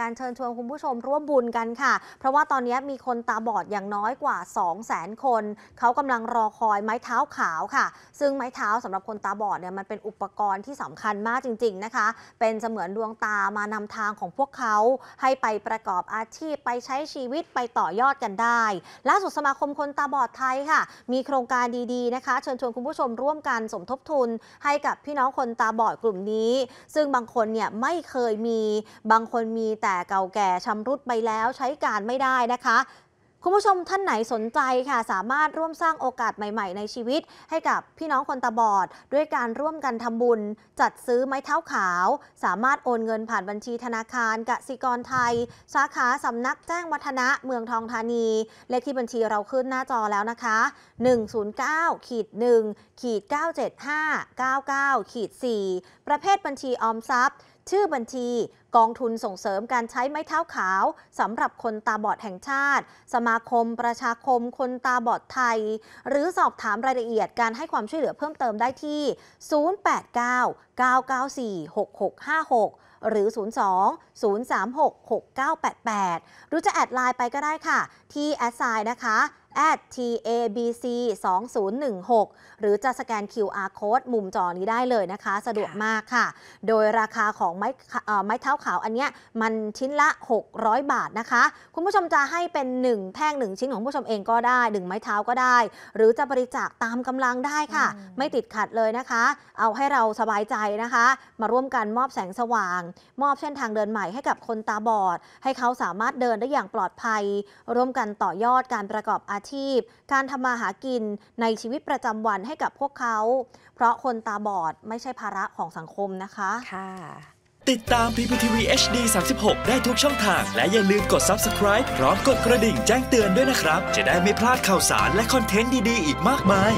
การเชิญชวนคุณผู้ชมร่วมบุญกันค่ะ เพราะว่าตอนนี้มีคนตาบอดอย่างน้อยกว่า 2 0 0 0 0 0คน เขากำลังรอคอยไม้เท้าขาวค่ะ ซึ่งไม้เท้าสำหรับคนตาบอดเนี่ยมันเป็นอุปกรณ์ที่สำคัญมากจริง ๆนะคะ เป็นเสมือนดวงตามานำทางของพวกเขา ให้ไปประกอบอาชีพไปใช้ชีวิตไปต่อยอดกันได้ ล่าสุดสมาคมคนตาบอดไทยค่ะ มีโครงการดีๆนะคะเชิญชวนคุณผู้ชมร่วมกันสมทบทุน ให้กับพี่น้องคนตาบอดกลุ่มนี้ ซึ่งบางคนเนี่ยไม่เคยมีบางคนมีแต่แต่เก่าแก่ชำรุดไปแล้วใช้การไม่ได้นะคะ คุณผู้ชมท่านไหนสนใจค่ะสามารถร่วมสร้างโอกาสใหม่ ๆ ในชีวิต ให้กับพี่น้องคนตาบอด ด้วยการร่วมกันทำบุญ จัดซื้อไม้เท้าขาว สามารถโอนเงินผ่านบัญชีธนาคารกสิกรไทย สาขาสำนักแจ้งวัฒนะเมืองทองธานี เลขที่บัญชีเราขึ้นหน้าจอแล้วนะคะ 109ขีด1ขีด975 99ขีด4ประเภทบัญชีออมทรัพย์ชื่อบัญชีกองทุนส่งเสริมการใช้ไม้เท้าขาว สำหรับคนตาบอดแห่งชาติ สมาคมประชาคมคนตาบอดไทย หรือสอบถามรายละเอียดการให้ความช่วยเหลือเพิ่มเติมได้ที่ 089 994 6656 หรือ 02 036 6988หรือจะแอดไลน์ไปก็ได้ค่ะ ที่แอดไซน์นะคะ at @tabc 2016หรือจะสแกน QR code มุมจอนี้ได้เลยนะคะ สะดวกมากค่ะ โดยราคาของไม้ไม้เท้าขาวอันเนี้ยมันชิ้นละ 600 บาทนะคะ คุณผู้ชมจะให้เป็น 1แท่ง1 ชิ้นของผู้ชมเองก็ได้ 1 ไม้เท้าก็ได้ หรือจะบริจาคตามกำลังได้ค่ะ ไม่ติดขัดเลยนะคะ เอาให้เราสบายใจนะคะ มาร่วมกันมอบแสงสว่าง มอบเส้นทางเดินใหม่ให้กับคนตาบอดให้เขาสามารถเดินได้อย่างปลอดภัย ร่วมกันต่อยอดการประกอบอาชีพการทำมาหากินในชีวิตประจำวันให้กับพวกเขา เพราะคนตาบอดไม่ใช่ภาระของสังคมนะคะค่ะ ติดตาม PPTV HD 36 ได้ทุกช่องทาง และอย่าลืมกด subscribe พร้อมกดกระดิ่งแจ้งเตือนด้วยนะครับ จะได้ไม่พลาดข่าวสารและคอนเทนต์ดีๆอีกมากมาย